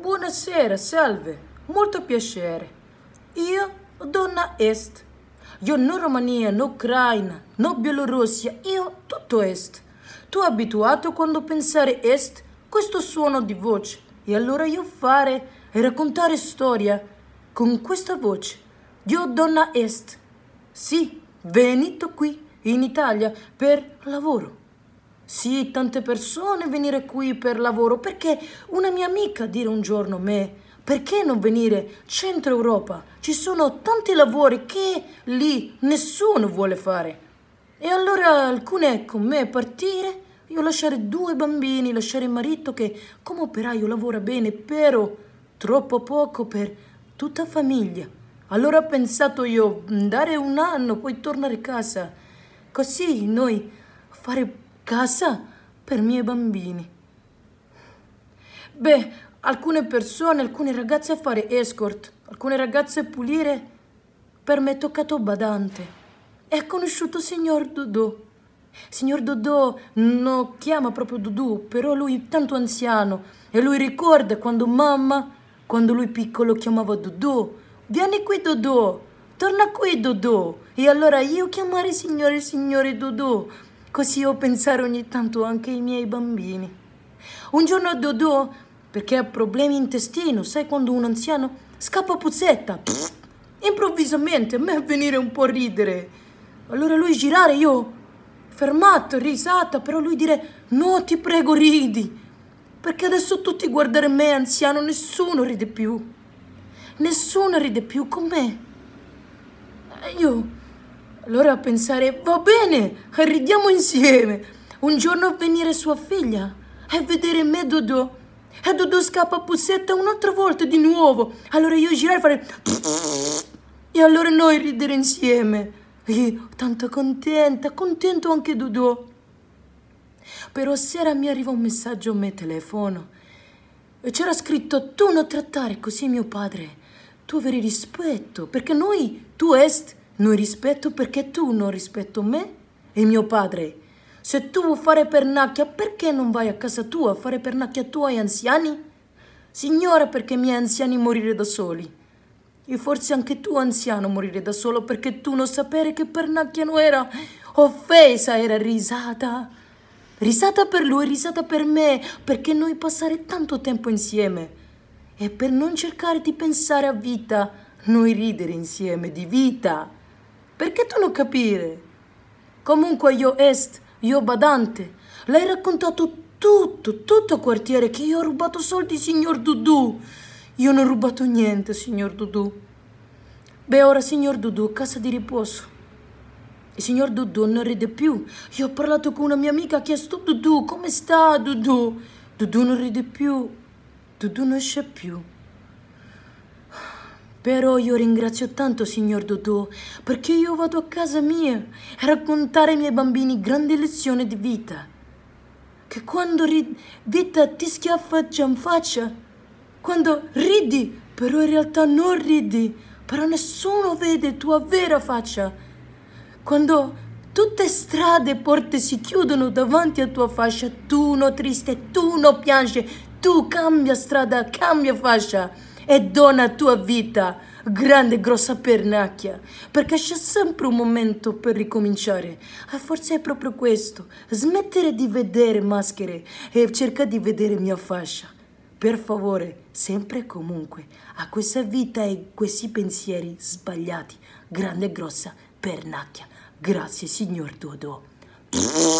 Buonasera, salve, molto piacere. Io, donna est. Io non Romania, non Ucraina, non Bielorussia, io tutto est. Tu abituato quando pensare est questo suono di voce e allora io fare e raccontare storia con questa voce. Io donna est. Sì, venito qui in Italia per lavoro sì, tante persone venire qui per lavoro, perché una mia amica dire un giorno a me, perché non venire centro Europa? Ci sono tanti lavori che lì nessuno vuole fare. E allora alcune con me partire, io lasciare due bambini, lasciare il marito che come operaio lavora bene, però troppo poco per tutta famiglia. Allora ho pensato io dare un anno, poi tornare a casa. Così noi fare casa per miei bambini. Beh, alcune persone, alcune ragazze a fare escort, alcune ragazze a pulire, per me è toccato badante. E ha conosciuto signor Dodò. Signor Dodò non chiama proprio Dodò, però lui è tanto anziano e lui ricorda quando mamma, quando lui piccolo chiamava Dodò. Vieni qui Dodò, torna qui Dodò. E allora io chiamare signore e signore Dodò Così io pensare ogni tanto anche ai miei bambini. Un giorno Dodò, perché ha problemi in intestino, sai quando un anziano scappa puzzetta, pff, improvvisamente a me venire un po' a ridere. Allora lui girare, io fermato, risata, però lui dire no ti prego ridi, perché adesso tutti guardare me anziano, nessuno ride più. Nessuno ride più con me. Eh, io allora a pensare, va bene, ridiamo insieme. Un giorno venire sua figlia e vedere me Dodò. E Dodò scappa a Pussetta un'altra volta di nuovo. Allora io girare e fare... E allora noi ridere insieme. E tanto contenta, contento anche Dodò. Però sera mi arriva un messaggio a me telefono. E c'era scritto, tu non trattare così mio padre. Tu avere rispetto, perché noi, tu est non rispetto perché tu non rispetto me e mio padre. Se tu vuoi fare pernacchia, perché non vai a casa tua a fare pernacchia tu ai anziani? Signora, perché i miei anziani morire da soli. E forse anche tu, anziano, morire da solo perché tu non sapere che pernacchia non era. Offesa era risata. Risata per lui, risata per me, perché noi passare tanto tempo insieme. E per non cercare di pensare a vita, noi ridere insieme di vita. Perché tu non capire? Comunque io est, io badante. L'hai raccontato tutto, tutto quartiere che io ho rubato soldi, signor Dudu. Io non ho rubato niente, signor Dudu. Beh, ora, signor Dudu, casa di riposo. Il signor Dudu non ride più. Io ho parlato con una mia amica, ha chiesto Dudu, come sta Dudu? Dudu non ride più. Dudu non esce più. Però io ringrazio tanto signor Dodò perché io vado a casa mia a raccontare ai miei bambini grandi lezioni di vita. Che quando vita ti schiaffaccia in faccia, quando ridi, però in realtà non ridi, però nessuno vede tua vera faccia. Quando tutte strade e porte si chiudono davanti a tua fascia, tu non triste, tu non piange, tu cambia strada, cambia fascia e dona la tua vita, grande e grossa pernacchia, perché c'è sempre un momento per ricominciare. E ah, forse è proprio questo, smettere di vedere maschere e cercare di vedere mia fascia. Per favore, sempre e comunque, a questa vita e questi pensieri sbagliati, grande e grossa pernacchia. Grazie, signor Dodo.